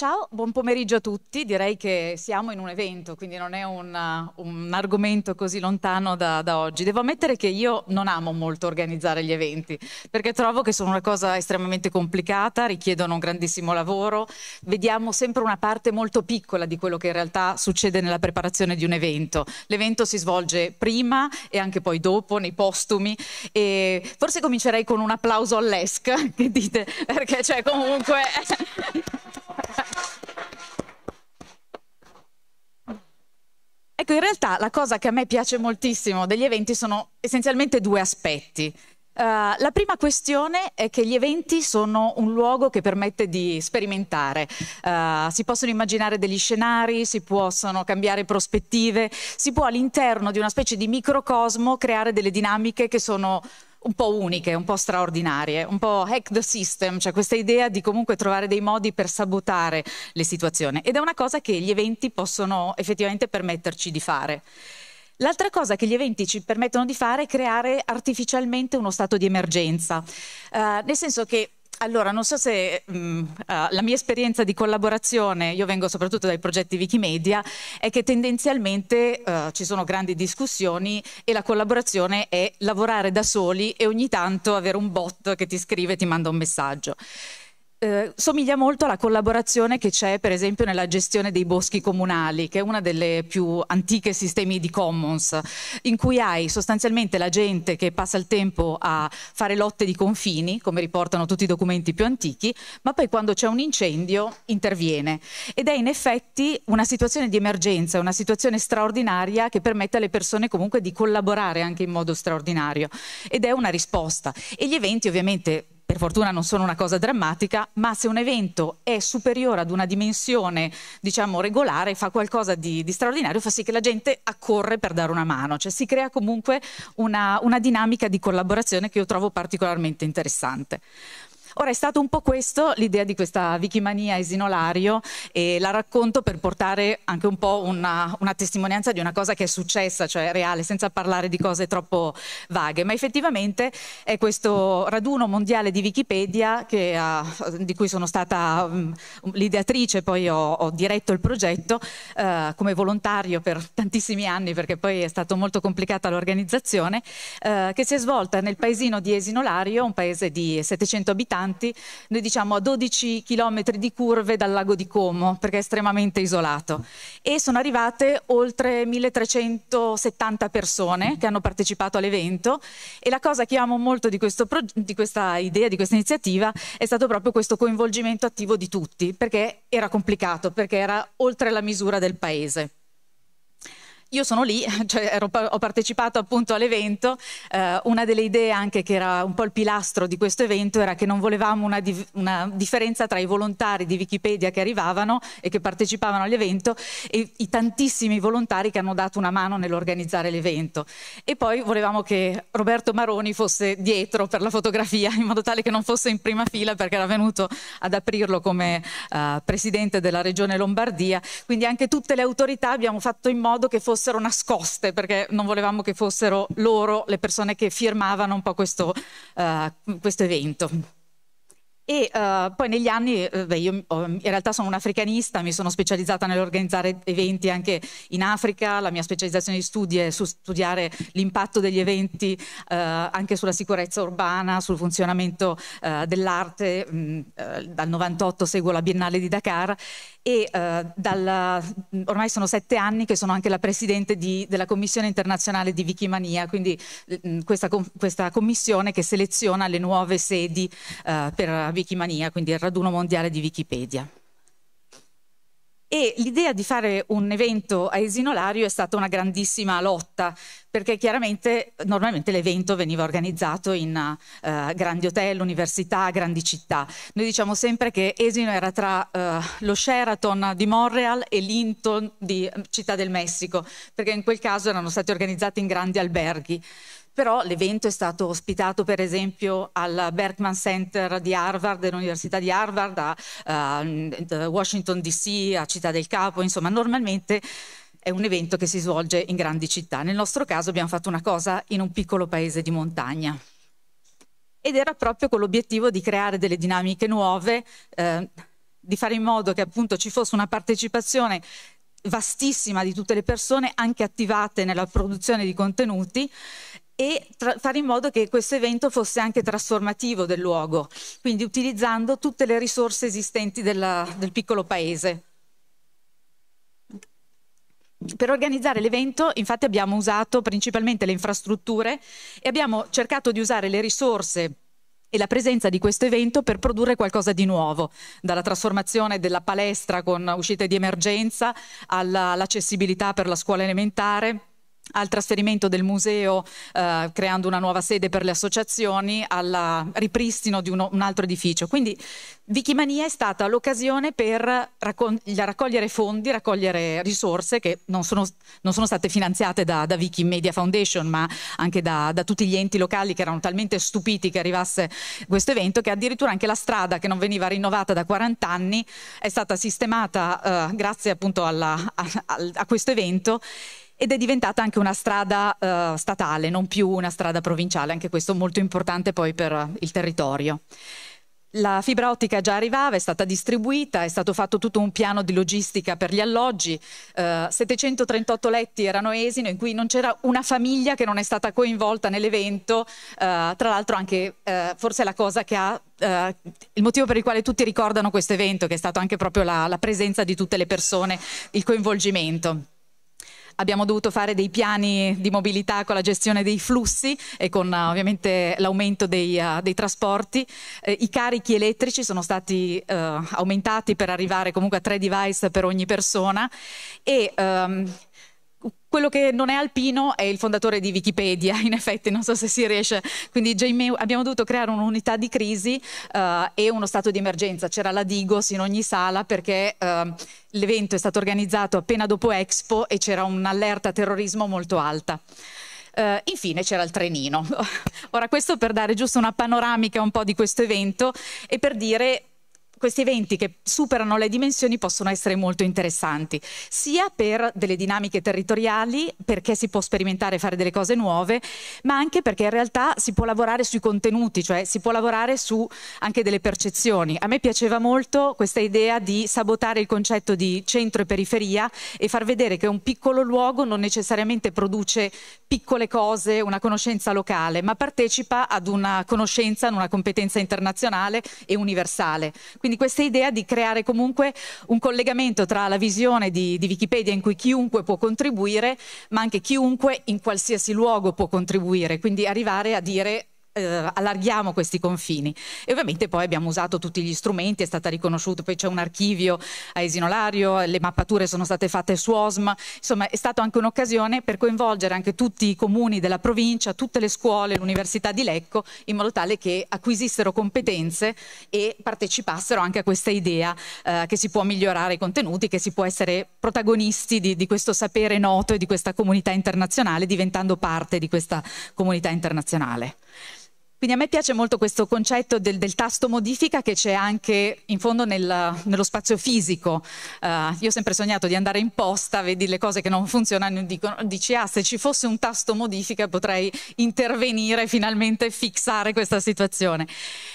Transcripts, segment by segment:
Ciao, buon pomeriggio a tutti. Direi che siamo in un evento, quindi non è un, uh, un argomento così lontano da, da, oggi. Devo ammettere che io non amo molto organizzare gli eventi, perché trovo che sono una cosa estremamente complicata, richiedono un grandissimo lavoro, vediamo sempre una parte molto piccola di quello che in realtà succede nella preparazione di un evento. L'evento si svolge prima e anche poi dopo, nei postumi. E forse comincerei con un applauso all'ESC, che dite, perché cioè comunque... ecco, in realtà la cosa che a me piace moltissimo degli eventi sono essenzialmente due aspetti. Uh, la prima questione è che gli eventi sono un luogo che permette di sperimentare. Uh, si possono immaginare degli scenari, si possono cambiare prospettive, si può all'interno di una specie di microcosmo creare delle dinamiche che sono un po' uniche, un po' straordinarie, un po' hack the system, cioè questa idea di comunque trovare dei modi per sabotare le situazioni. Ed è una cosa che gli eventi possono effettivamente permetterci di fare. L'altra cosa che gli eventi ci permettono di fare è creare artificialmente uno stato di emergenza, eh, nel senso che allora, non so se mh, mm, eh, uh, la mia esperienza di collaborazione, io vengo soprattutto dai progetti Wikimedia, è che tendenzialmente uh, ci sono grandi discussioni e la collaborazione è lavorare da soli e ogni tanto avere un bot che ti scrive e ti manda un messaggio eh, somiglia molto alla collaborazione che c'è per esempio nella gestione dei boschi comunali, che è una delle più antiche sistemi di commons, in cui hai sostanzialmente la gente che passa il tempo a fare lotte di confini, come riportano tutti i documenti più antichi, ma poi quando c'è un incendio interviene. Ed è in effetti una situazione di emergenza, una situazione straordinaria che permette alle persone comunque di collaborare anche in modo straordinario. Ed è una risposta. E gli eventi ovviamente per fortuna non sono una cosa drammatica, ma se un evento è superiore ad una dimensione, diciamo, regolare, fa qualcosa di, di straordinario, fa sì che la gente accorre per dare una mano, cioè si crea comunque una, una dinamica di collaborazione che io trovo particolarmente interessante. Ora è stato un po' questo l'idea di questa Wikimania esinolario e la racconto per portare anche un po' una, una testimonianza di una cosa che è successa, cioè reale, senza parlare di cose troppo vaghe, ma effettivamente è questo raduno mondiale di Wikipedia che ha, di cui sono stata um, l'ideatrice, poi ho, ho, diretto il progetto uh, come volontario per tantissimi anni perché poi è stata molto complicata l'organizzazione, uh, che si è svolta nel paesino di Esinolario, un paese di 700 abitanti importanti, noi diciamo a 12 km di curve dal lago di Como, perché è estremamente isolato. E sono arrivate oltre 1370 persone che hanno partecipato all'evento e la cosa che amo molto di, di questa idea, di questa iniziativa, è stato proprio questo coinvolgimento attivo di tutti, perché era complicato, perché era oltre la misura del paese. Io sono lì, cioè ero, ho partecipato appunto all'evento, eh, una delle idee anche che era un po' il pilastro di questo evento era che non volevamo una, di, una differenza tra i volontari di Wikipedia che arrivavano e che partecipavano all'evento e i tantissimi volontari che hanno dato una mano nell'organizzare l'evento. E poi volevamo che Roberto Maroni fosse dietro per la fotografia in modo tale che non fosse in prima fila perché era venuto ad aprirlo come eh, presidente della regione Lombardia, quindi anche tutte le autorità abbiamo fatto in modo che fosse fossero nascoste, perché non volevamo che fossero loro le persone che firmavano un po' questo, uh, questo evento. E uh, poi negli anni, eh, beh, io oh, in realtà sono un'africanista, mi sono specializzata nell'organizzare eventi anche in Africa, la mia specializzazione di studi è su studiare l'impatto degli eventi eh, anche sulla sicurezza urbana, sul funzionamento eh, dell'arte. Mh, mm, eh, dal 98 seguo la Biennale di Dakar e dal, mm, ormai sono sette anni che sono anche la presidente di, della Commissione internazionale di Wikimania, quindi mh, mm, questa, questa, commissione che seleziona le nuove sedi per Wikimania, quindi il raduno mondiale di Wikipedia. E l'idea di fare un evento a Esinolario è stata una grandissima lotta, perché chiaramente normalmente l'evento veniva organizzato in uh, grandi hotel, università, grandi città. Noi diciamo sempre che Esino era tra uh, lo Sheraton di Montreal e l'Inton di eh, Città del Messico, perché in quel caso erano stati organizzati in grandi alberghi però l'evento è stato ospitato per esempio al Berkman Center di Harvard, dell'Università di Harvard, a uh, Washington DC, a Città del Capo, insomma normalmente è un evento che si svolge in grandi città. Nel nostro caso abbiamo fatto una cosa in un piccolo paese di montagna. Ed era proprio con l'obiettivo di creare delle dinamiche nuove, eh, di fare in modo che appunto ci fosse una partecipazione vastissima di tutte le persone, anche attivate nella produzione di contenuti, e fare in modo che questo evento fosse anche trasformativo del luogo, quindi utilizzando tutte le risorse esistenti della, del piccolo paese. Per organizzare l'evento infatti abbiamo usato principalmente le infrastrutture e abbiamo cercato di usare le risorse e la presenza di questo evento per produrre qualcosa di nuovo, dalla trasformazione della palestra con uscite di emergenza all'accessibilità per la scuola elementare al trasferimento del museo, eh, creando una nuova sede per le associazioni, al ripristino di uno, un altro edificio. Quindi Wikimania è stata l'occasione per raccog raccogliere fondi, raccogliere risorse che non sono, non sono state finanziate da, da, Wikimedia Foundation, ma anche da, da, tutti gli enti locali che erano talmente stupiti che arrivasse questo evento, che addirittura anche la strada che non veniva rinnovata da 40 anni è stata sistemata eh, grazie appunto alla, a, a, a questo evento ed è diventata anche una strada eh, statale, non più una strada provinciale, anche questo molto importante poi per il territorio. La fibra ottica già arrivava, è stata distribuita, è stato fatto tutto un piano di logistica per gli alloggi, eh, 738 letti erano esino in cui non c'era una famiglia che non è stata coinvolta nell'evento, eh, tra l'altro anche eh, forse la cosa che ha, eh, il motivo per il quale tutti ricordano questo evento, che è stato anche proprio la, la presenza di tutte le persone, il coinvolgimento abbiamo dovuto fare dei piani di mobilità con la gestione dei flussi e con uh, ovviamente l'aumento dei, uh, dei trasporti. Eh, I carichi elettrici sono stati uh, aumentati per arrivare comunque a tre device per ogni persona e um, quello che non è alpino è il fondatore di Wikipedia, in effetti, non so se si riesce. Quindi May, abbiamo dovuto creare un'unità di crisi uh, e uno stato di emergenza. C'era la Digos in ogni sala perché uh, l'evento è stato organizzato appena dopo Expo e c'era un'allerta terrorismo molto alta. Uh, infine c'era il trenino. Ora questo per dare giusto una panoramica un po' di questo evento e per dire questi eventi che superano le dimensioni possono essere molto interessanti, sia per delle dinamiche territoriali, perché si può sperimentare e fare delle cose nuove, ma anche perché in realtà si può lavorare sui contenuti, cioè si può lavorare su anche delle percezioni. A me piaceva molto questa idea di sabotare il concetto di centro e periferia e far vedere che un piccolo luogo non necessariamente produce piccole cose, una conoscenza locale, ma partecipa ad una conoscenza, ad una competenza internazionale e universale. Quindi quindi questa idea di creare comunque un collegamento tra la visione di, di Wikipedia in cui chiunque può contribuire, ma anche chiunque in qualsiasi luogo può contribuire, quindi arrivare a dire eh, allarghiamo questi confini. E ovviamente poi abbiamo usato tutti gli strumenti, è stata riconosciuta, poi c'è un archivio a Esinolario, le mappature sono state fatte su OSM, insomma è stata anche un'occasione per coinvolgere anche tutti i comuni della provincia, tutte le scuole, l'Università di Lecco, in modo tale che acquisissero competenze e partecipassero anche a questa idea eh, che si può migliorare i contenuti, che si può essere protagonisti di, di questo sapere noto e di questa comunità internazionale, diventando parte di questa comunità internazionale. Quindi a me piace molto questo concetto del, del tasto modifica che c'è anche in fondo nel, nello spazio fisico. Uh, io ho sempre sognato di andare in posta, vedi le cose che non funzionano, dicono, dici ah se ci fosse un tasto modifica potrei intervenire e finalmente fixare questa situazione.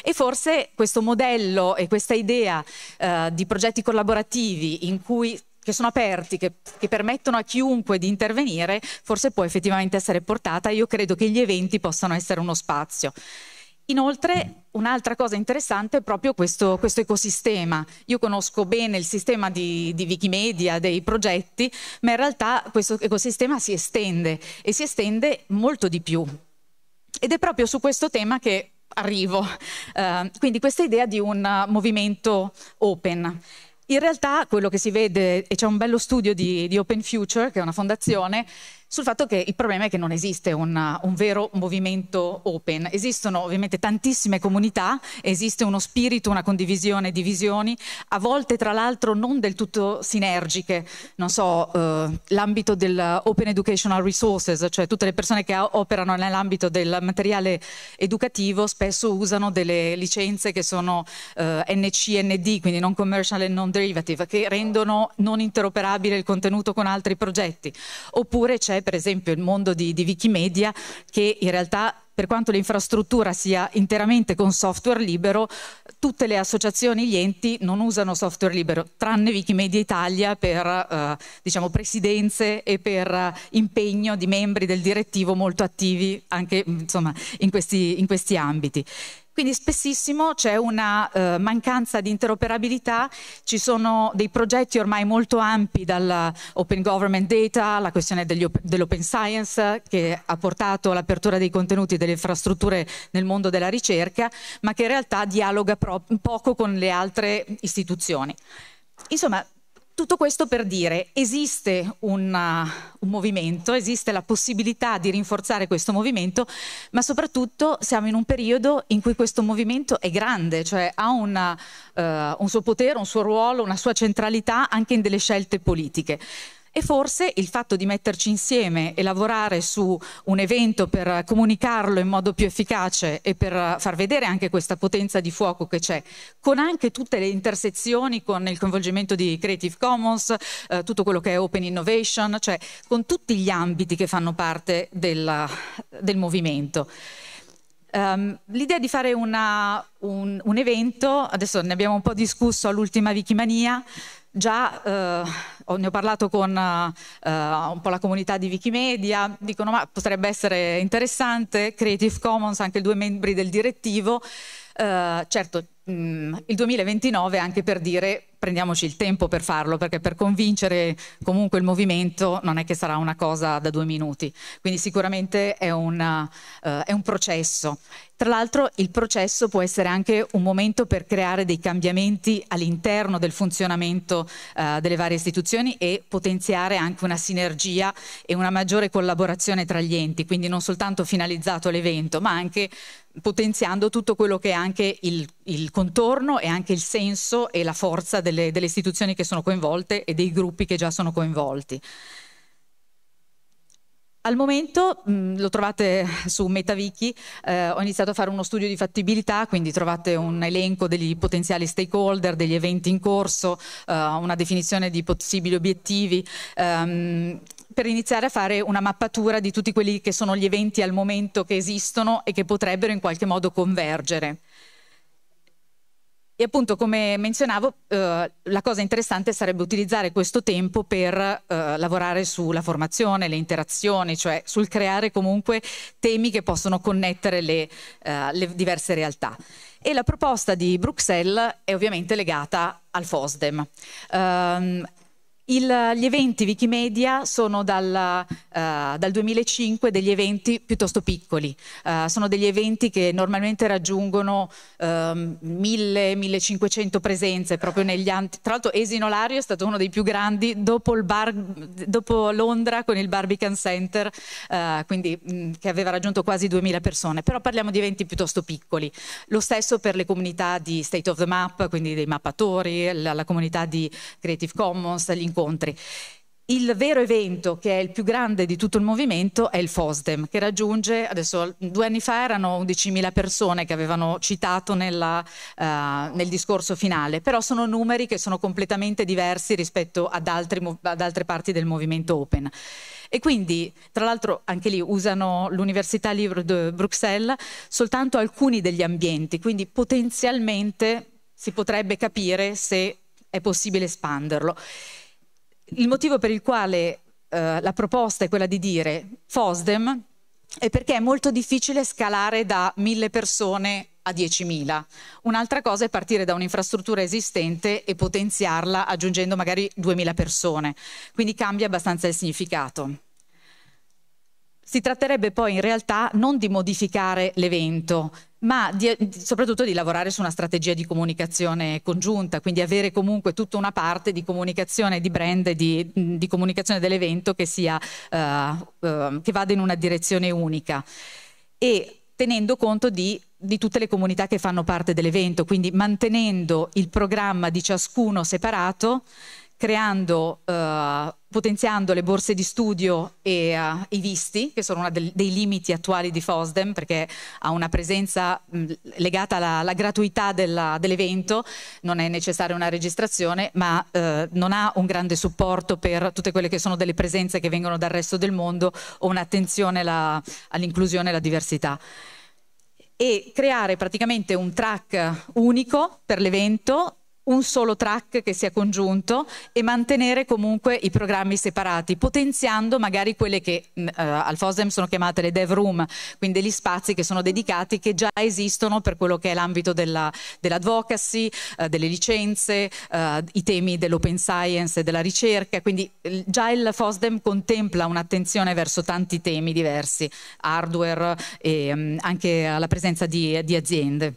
E forse questo modello e questa idea uh, di progetti collaborativi in cui che sono aperti, che, che, permettono a chiunque di intervenire, forse può effettivamente essere portata. Io credo che gli eventi possano essere uno spazio. Inoltre, un'altra cosa interessante è proprio questo, questo ecosistema. Io conosco bene il sistema di, di, Wikimedia, dei progetti, ma in realtà questo ecosistema si estende e si estende molto di più. Ed è proprio su questo tema che arrivo. Uh, quindi questa idea di un movimento open. In realtà quello che si vede, e c'è un bello studio di, di Open Future, che è una fondazione, sul fatto che il problema è che non esiste una, uh, un vero movimento open. Esistono ovviamente tantissime comunità, esiste uno spirito, una condivisione di visioni, a volte tra l'altro non del tutto sinergiche. Non so, eh, l'ambito dell'Open Educational Resources, cioè tutte le persone che operano nell'ambito del materiale educativo spesso usano delle licenze che sono eh, uh, NCND, quindi non commercial and non derivative, che rendono non interoperabile il contenuto con altri progetti. Oppure c'è per esempio il mondo di, di Wikimedia che in realtà per quanto l'infrastruttura sia interamente con software libero, tutte le associazioni, e gli enti non usano software libero, tranne Wikimedia Italia per eh, diciamo, presidenze e per eh, impegno di membri del direttivo molto attivi anche insomma, in, questi, in questi ambiti. Quindi spessissimo c'è una eh, mancanza di interoperabilità, ci sono dei progetti ormai molto ampi dall'open government data, la questione op- dell'open science che ha portato all'apertura dei contenuti delle infrastrutture nel mondo della ricerca, ma che in realtà dialoga pro- poco con le altre istituzioni. Insomma, tutto questo per dire, esiste una, uh, un movimento, esiste la possibilità di rinforzare questo movimento, ma soprattutto siamo in un periodo in cui questo movimento è grande, cioè ha una, uh, un suo potere, un suo ruolo, una sua centralità anche in delle scelte politiche. E forse il fatto di metterci insieme e lavorare su un evento per comunicarlo in modo più efficace e per far vedere anche questa potenza di fuoco che c'è, con anche tutte le intersezioni, con il coinvolgimento di Creative Commons, eh, tutto quello che è Open Innovation, cioè con tutti gli ambiti che fanno parte della, del movimento. Um, l'idea di fare una, un, un, evento, adesso ne abbiamo un po' discusso all'ultima Wikimania, già eh, ne ho parlato con eh, un po' la comunità di Wikimedia, dicono ma potrebbe essere interessante, Creative Commons, anche due membri del direttivo, eh, certo mh, mm, il 2029 anche per dire prendiamoci il tempo per farlo, perché per convincere comunque il movimento non è che sarà una cosa da due minuti. Quindi sicuramente è, una, eh, è un processo. Tra l'altro il processo può essere anche un momento per creare dei cambiamenti all'interno del funzionamento eh, delle varie istituzioni e potenziare anche una sinergia e una maggiore collaborazione tra gli enti, quindi non soltanto finalizzato l'evento, ma anche potenziando tutto quello che è anche il, il contorno e anche il senso e la forza del delle, delle istituzioni che sono coinvolte e dei gruppi che già sono coinvolti. Al momento mm, lo trovate su MetaWiki, eh, ho iniziato a fare uno studio di fattibilità, quindi trovate un elenco degli potenziali stakeholder, degli eventi in corso, eh, una definizione di possibili obiettivi. Ehm, per iniziare a fare una mappatura di tutti quelli che sono gli eventi al momento che esistono e che potrebbero in qualche modo convergere. E appunto, come menzionavo, eh, la cosa interessante sarebbe utilizzare questo tempo per eh, lavorare sulla formazione, le interazioni, cioè sul creare comunque temi che possono connettere le, eh, le diverse realtà. E la proposta di Bruxelles è ovviamente legata al FOSDEM. Um, ehm, il, gli eventi Wikimedia sono dal, uh, dal, 2005 degli eventi piuttosto piccoli, uh, sono degli eventi che normalmente raggiungono ehm, uh, 1000-1500 presenze proprio negli anni. Tra l'altro Esinolario è stato uno dei più grandi dopo, bar, dopo Londra con il Barbican Center, eh, quindi, mh, mm, che aveva raggiunto quasi 2000 persone, però parliamo di eventi piuttosto piccoli. Lo stesso per le comunità di State of the Map, quindi dei mappatori, la, la comunità di Creative Commons, gli incontri. Il vero evento che è il più grande di tutto il movimento è il FOSDEM, che raggiunge, adesso due anni fa erano 11.000 persone che avevano citato nella, uh, nel discorso finale, però sono numeri che sono completamente diversi rispetto ad, altri, ad altre parti del movimento Open. E quindi, tra l'altro, anche lì usano l'Università Libre de Bruxelles soltanto alcuni degli ambienti, quindi potenzialmente si potrebbe capire se è possibile espanderlo il motivo per il quale eh, la proposta è quella di dire FOSDEM è perché è molto difficile scalare da mille persone a 10.000. Un'altra cosa è partire da un'infrastruttura esistente e potenziarla aggiungendo magari 2.000 persone. Quindi cambia abbastanza il significato. Si tratterebbe poi in realtà non di modificare l'evento, ma di, soprattutto di lavorare su una strategia di comunicazione congiunta, quindi avere comunque tutta una parte di comunicazione di brand, di, di comunicazione dell'evento che, sia, uh, uh, che vada in una direzione unica e tenendo conto di di tutte le comunità che fanno parte dell'evento, quindi mantenendo il programma di ciascuno separato creando, eh, potenziando le borse di studio e eh, i visti, che sono uno dei limiti attuali di FOSDEM, perché ha una presenza mh, mm, legata alla, alla gratuità dell'evento, non è necessaria una registrazione, ma eh, non ha un grande supporto per tutte quelle che sono delle presenze che vengono dal resto del mondo o un'attenzione all'inclusione e alla diversità e creare praticamente un track unico per l'evento un solo track che sia congiunto e mantenere comunque i programmi separati, potenziando magari quelle che mm, eh, al FOSDEM sono chiamate le dev room, quindi gli spazi che sono dedicati, che già esistono per quello che è l'ambito della, dell'advocacy, eh, delle licenze, eh, i temi dell'open science e della ricerca, quindi già il FOSDEM contempla un'attenzione verso tanti temi diversi, hardware e mh, mm, anche la presenza di, di aziende.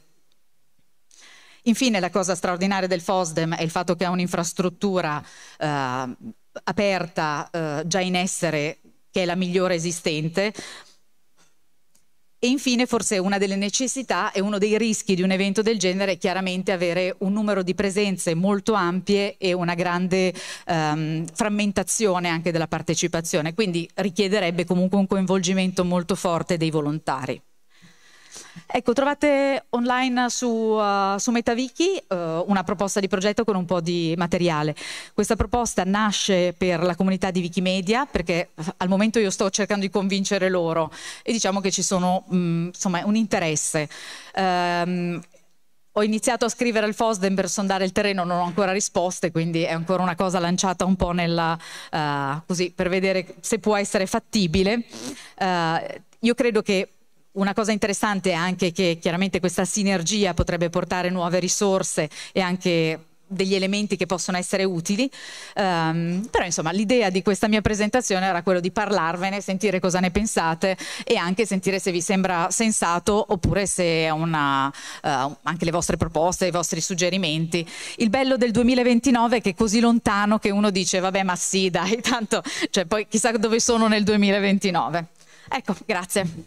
Infine la cosa straordinaria del FOSDEM è il fatto che ha un'infrastruttura eh, aperta eh, già in essere che è la migliore esistente, e infine forse una delle necessità e uno dei rischi di un evento del genere è chiaramente avere un numero di presenze molto ampie e una grande um, frammentazione anche della partecipazione, quindi richiederebbe comunque un coinvolgimento molto forte dei volontari. Ecco, trovate online su, uh, su MetaWiki uh, eh, una proposta di progetto con un po' di materiale. Questa proposta nasce per la comunità di Wikimedia perché eh, al momento io sto cercando di convincere loro e diciamo che ci sono mh, mm, insomma, un interesse. Um, ho iniziato a scrivere al FOSDEM per sondare il terreno, non ho ancora risposte, quindi è ancora una cosa lanciata un po' nella, uh, così, per vedere se può essere fattibile. io credo che una cosa interessante è anche che chiaramente questa sinergia potrebbe portare nuove risorse e anche degli elementi che possono essere utili, um, però insomma l'idea di questa mia presentazione era quello di parlarvene, sentire cosa ne pensate e anche sentire se vi sembra sensato oppure se è una, uh, anche le vostre proposte, i vostri suggerimenti. Il bello del 2029 è che è così lontano che uno dice vabbè ma sì dai, tanto cioè, poi chissà dove sono nel 2029. Ecco, grazie.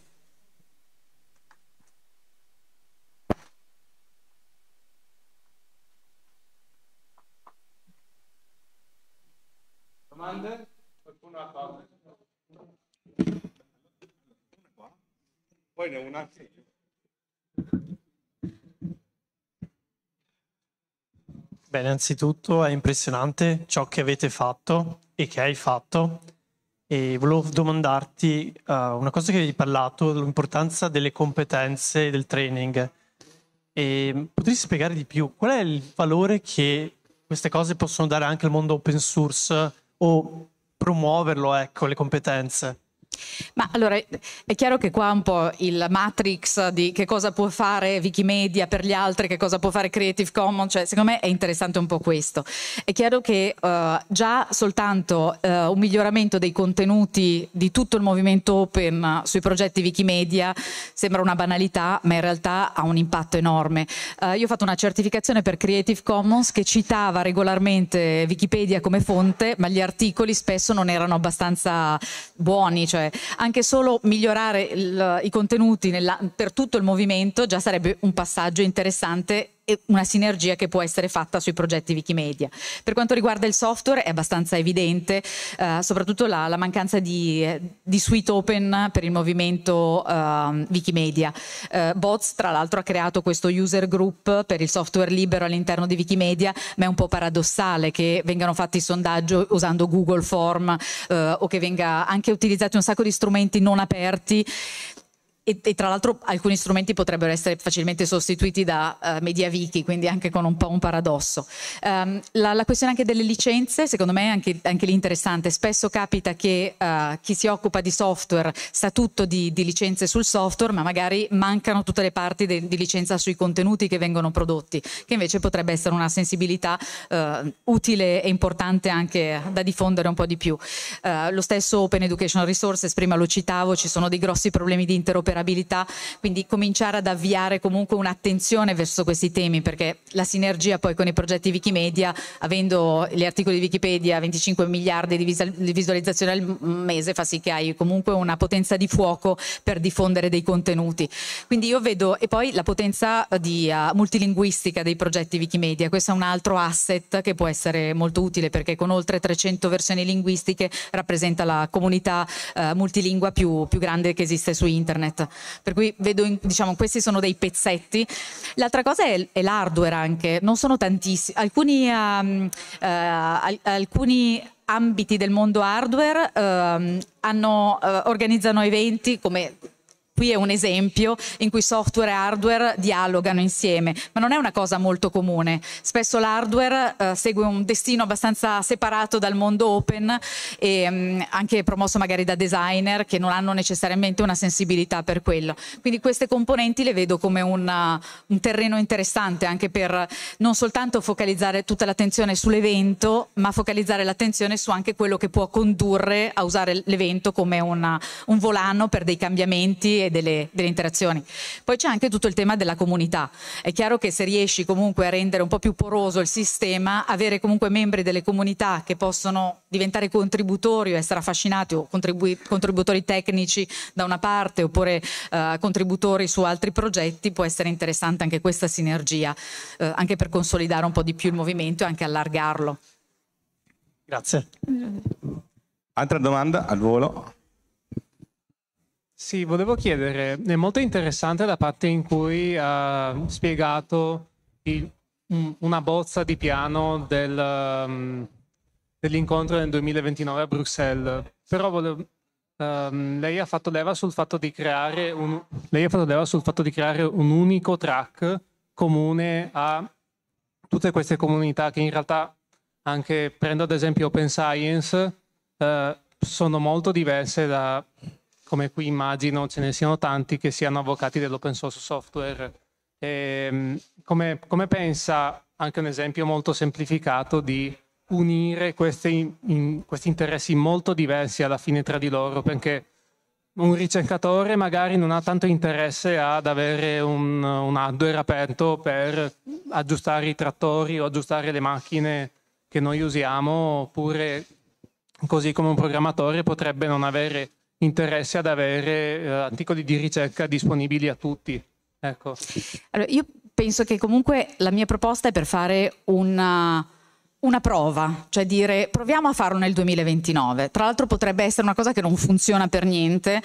domande? Qualcuno ha cosa? Poi ne ho una. Beh, innanzitutto è impressionante ciò che avete fatto e che hai fatto e volevo domandarti uh, una cosa che avevi parlato, l'importanza delle competenze e del training. E potresti spiegare di più qual è il valore che queste cose possono dare anche al mondo open source o promuoverlo, ecco, le competenze. Ma allora è chiaro che qua un po' il matrix di che cosa può fare Wikimedia per gli altri, che cosa può fare Creative Commons, cioè secondo me è interessante un po' questo. È chiaro che uh, già soltanto uh, un miglioramento dei contenuti di tutto il movimento open uh, sui progetti Wikimedia sembra una banalità, ma in realtà ha un impatto enorme. Eh, io ho fatto una certificazione per Creative Commons che citava regolarmente Wikipedia come fonte, ma gli articoli spesso non erano abbastanza buoni, cioè anche solo migliorare il, i contenuti nella, per tutto il movimento già sarebbe un passaggio interessante e una sinergia che può essere fatta sui progetti Wikimedia. Per quanto riguarda il software è abbastanza evidente, eh, soprattutto la, la mancanza di, di, suite open per il movimento eh, Wikimedia. Eh, Bots tra l'altro ha creato questo user group per il software libero all'interno di Wikimedia, ma è un po' paradossale che vengano fatti sondaggi usando Google Form eh, o che venga anche utilizzati un sacco di strumenti non aperti e, e, tra l'altro alcuni strumenti potrebbero essere facilmente sostituiti da uh, eh, mediavichi, quindi anche con un po' un paradosso. Um, la, la, questione anche delle licenze, secondo me è anche, anche lì interessante. Spesso capita che uh, chi si occupa di software sa tutto di, di, licenze sul software, ma magari mancano tutte le parti de, di licenza sui contenuti che vengono prodotti, che invece potrebbe essere una sensibilità uh, utile e importante anche da diffondere un po' di più. lo stesso Open Educational Resources, prima lo citavo, ci sono dei grossi problemi di interoperabilità vulnerabilità, quindi cominciare ad avviare comunque un'attenzione verso questi temi perché la sinergia poi con i progetti Wikimedia, avendo gli articoli di Wikipedia 25 miliardi di visualizzazioni al mese, fa sì che hai comunque una potenza di fuoco per diffondere dei contenuti. Quindi io vedo, e poi la potenza di, uh, multilinguistica dei progetti Wikimedia, questo è un altro asset che può essere molto utile perché con oltre 300 versioni linguistiche rappresenta la comunità uh, multilingua più, più grande che esiste su internet. Per cui vedo, in, diciamo, questi sono dei pezzetti. L'altra cosa è, è l'hardware anche, non sono tantissimi. Alcuni, um, uh, alcuni ambiti del mondo hardware uh, hanno, uh, organizzano eventi come qui è un esempio in cui software e hardware dialogano insieme, ma non è una cosa molto comune. Spesso l'hardware eh, segue un destino abbastanza separato dal mondo open e mh, mm, anche promosso magari da designer che non hanno necessariamente una sensibilità per quello. Quindi queste componenti le vedo come una, un terreno interessante anche per non soltanto focalizzare tutta l'attenzione sull'evento, ma focalizzare l'attenzione su anche quello che può condurre a usare l'evento come una, un volano per dei cambiamenti delle, delle interazioni. Poi c'è anche tutto il tema della comunità. È chiaro che se riesci comunque a rendere un po' più poroso il sistema, avere comunque membri delle comunità che possono diventare contributori o essere affascinati o contributori tecnici da una parte oppure eh, contributori su altri progetti, può essere interessante anche questa sinergia, eh, anche per consolidare un po' di più il movimento e anche allargarlo. Grazie. Altra domanda al volo? Sì, volevo chiedere, è molto interessante la parte in cui ha spiegato il, una bozza di piano del, um, dell'incontro nel 2029 a Bruxelles, però volevo, um, lei, ha fatto leva sul fatto di creare un, lei ha fatto leva sul fatto di creare un unico track comune a tutte queste comunità che in realtà, anche prendo ad esempio Open Science, uh, sono molto diverse da come qui immagino ce ne siano tanti che siano avvocati dell'open source software. E, ehm, come, come, pensa, anche un esempio molto semplificato, di unire questi, in, questi interessi molto diversi alla fine tra di loro? Perché un ricercatore magari non ha tanto interesse ad avere un, un hardware aperto per aggiustare i trattori o aggiustare le macchine che noi usiamo, oppure così come un programmatore potrebbe non avere interesse ad avere eh, articoli di ricerca disponibili a tutti. Ecco. Allora, io penso che comunque la mia proposta è per fare una, una, prova, cioè dire proviamo a farlo nel 2029. Tra l'altro potrebbe essere una cosa che non funziona per niente.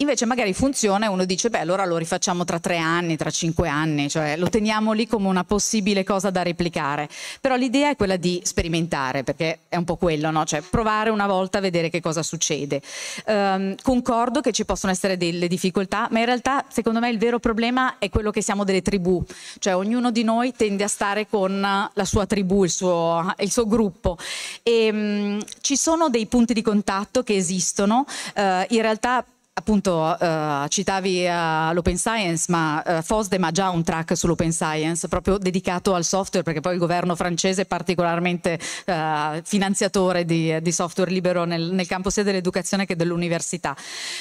Invece magari funziona e uno dice, beh allora lo rifacciamo tra tre anni, tra cinque anni, cioè lo teniamo lì come una possibile cosa da replicare. Però l'idea è quella di sperimentare, perché è un po' quello, no? cioè provare una volta a vedere che cosa succede. Um, concordo che ci possono essere delle difficoltà, ma in realtà secondo me il vero problema è quello che siamo delle tribù, cioè ognuno di noi tende a stare con la sua tribù, il suo, il suo gruppo. E, um, ci sono dei punti di contatto che esistono, uh, in realtà appunto uh, citavi uh, l'open science, ma uh, eh, FOSDEM ha già un track sull'open science proprio dedicato al software, perché poi il governo francese è particolarmente finanziatore di, di, software libero nel, nel, campo sia dell'educazione che dell'università.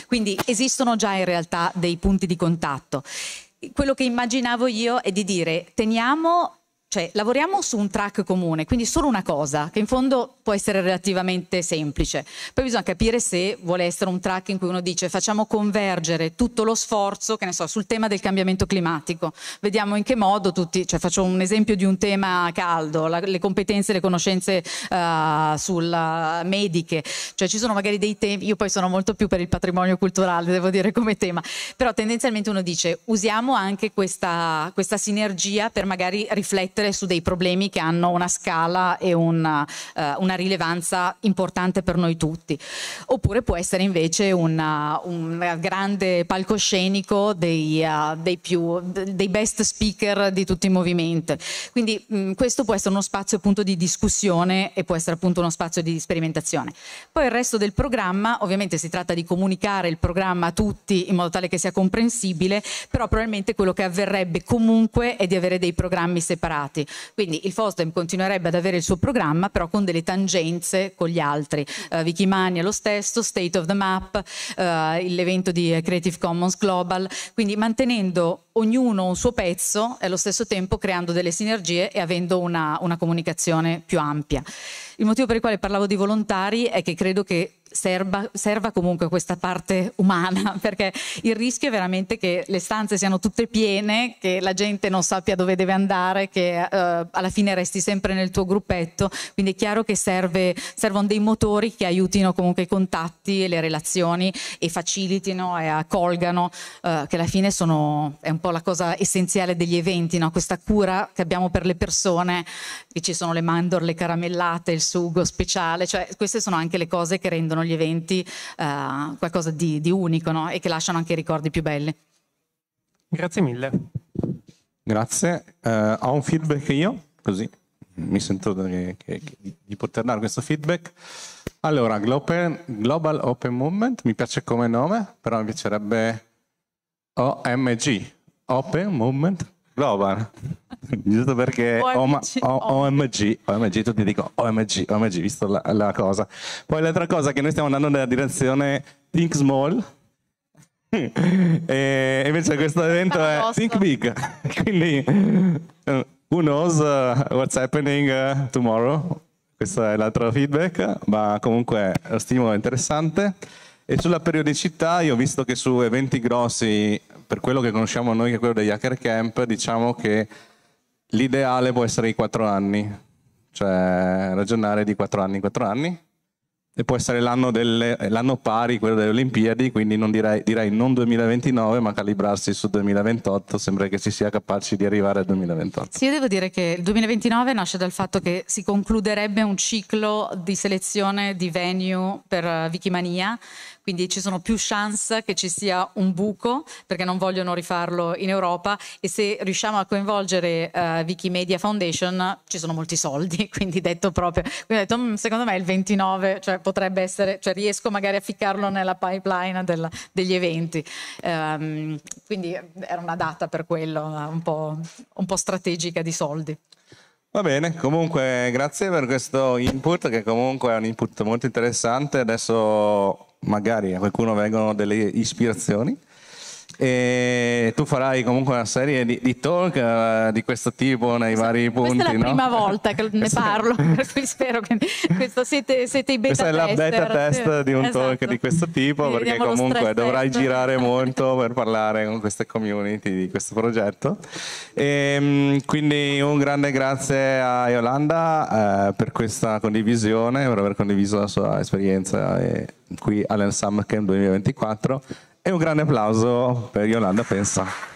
Quindi esistono già in realtà dei punti di contatto. Quello che immaginavo io è di dire teniamo cioè, lavoriamo su un track comune, quindi solo una cosa, che in fondo può essere relativamente semplice. Poi bisogna capire se vuole essere un track in cui uno dice facciamo convergere tutto lo sforzo, che ne so, sul tema del cambiamento climatico. Vediamo in che modo tutti, cioè faccio un esempio di un tema caldo, la, le competenze, le conoscenze uh, eh, sulla eh, mediche, cioè ci sono magari dei temi, io poi sono molto più per il patrimonio culturale, devo dire come tema, però tendenzialmente uno dice usiamo anche questa, questa sinergia per magari riflettere riflettere su dei problemi che hanno una scala e una, eh, una rilevanza importante per noi tutti. Oppure può essere invece una, eh, un grande palcoscenico dei, uh, dei, più, dei, best speaker di tutti i movimenti. Quindi mh, mm, questo può essere uno spazio appunto di discussione e può essere appunto uno spazio di sperimentazione. Poi il resto del programma, ovviamente si tratta di comunicare il programma a tutti in modo tale che sia comprensibile, però probabilmente quello che avverrebbe comunque è di avere dei programmi separati stati. Quindi il FOSDEM continuerebbe ad avere il suo programma, però con delle tangenze con gli altri. Uh, eh, Wikimania lo stesso, State of the Map, uh, l'evento di eh, Creative Commons Global, quindi mantenendo ognuno un suo pezzo e allo stesso tempo creando delle sinergie e avendo una, una comunicazione più ampia. Il motivo per il quale parlavo di volontari è che credo che serba, serva comunque questa parte umana, perché il rischio è veramente che le stanze siano tutte piene, che la gente non sappia dove deve andare, che uh, alla fine resti sempre nel tuo gruppetto, quindi è chiaro che serve, servono dei motori che aiutino comunque i contatti e le relazioni e facilitino e accolgano, uh, che alla fine sono, è un po' la cosa essenziale degli eventi, no? questa cura che abbiamo per le persone, che ci sono le mandorle caramellate, il sugo speciale, cioè queste sono anche le cose che rendono rendono gli eventi eh, qualcosa di, di unico no? e che lasciano anche i ricordi più belli. Grazie mille. Grazie. Uh, eh, ho un feedback io, così mi sento che, che, che, di poter dare questo feedback. Allora, Global, Global Open Movement, mi piace come nome, però mi piacerebbe OMG, Open Movement Global. Giusto perché OMG. OMG, tutti dicono OMG, OMG, visto la, la cosa. Poi l'altra cosa è che noi stiamo andando nella direzione Think Small, e invece questo evento è Think Big, quindi eh, who knows uh, what's happening uh, tomorrow? Questo è l'altro feedback, ma comunque lo stimolo è interessante. E sulla periodicità io ho visto che su eventi grossi, per quello che conosciamo noi, che è quello degli hacker camp, diciamo che l'ideale può essere i quattro anni, cioè ragionare di quattro anni in quattro anni. E può essere l'anno, delle, l'anno, pari, quello delle Olimpiadi, quindi non direi, direi, non 2029, ma calibrarsi su 2028, sembra che si sia capaci di arrivare al 2028. Sì, io devo dire che il 2029 nasce dal fatto che si concluderebbe un ciclo di selezione di venue per eh, Wikimania, quindi ci sono più chance che ci sia un buco perché non vogliono rifarlo in Europa e se riusciamo a coinvolgere uh, Wikimedia Foundation ci sono molti soldi, quindi detto proprio, quindi detto, mm, secondo me il 29 cioè, potrebbe essere, cioè, riesco magari a ficcarlo nella pipeline del, degli eventi, um, quindi era una data per quello, eh, un po', un po' strategica di soldi. Va bene, comunque grazie per questo input che comunque è un input molto interessante, adesso magari a qualcuno vengono delle ispirazioni e tu farai comunque una serie di, di talk uh, di questo tipo nei sì, vari punti. Questa è la no? prima volta che ne parlo, per cui spero che questo siete, siete i beta Questa Questa è la beta test di un esatto. talk di questo tipo, Quindi perché comunque dovrai girare molto per parlare con queste community di questo progetto. E, ehm, quindi un grande grazie a Yolanda eh, per questa condivisione, per aver condiviso la sua esperienza eh, qui all'Ensam Camp 2024. E un grande applauso per Yolanda Pensa.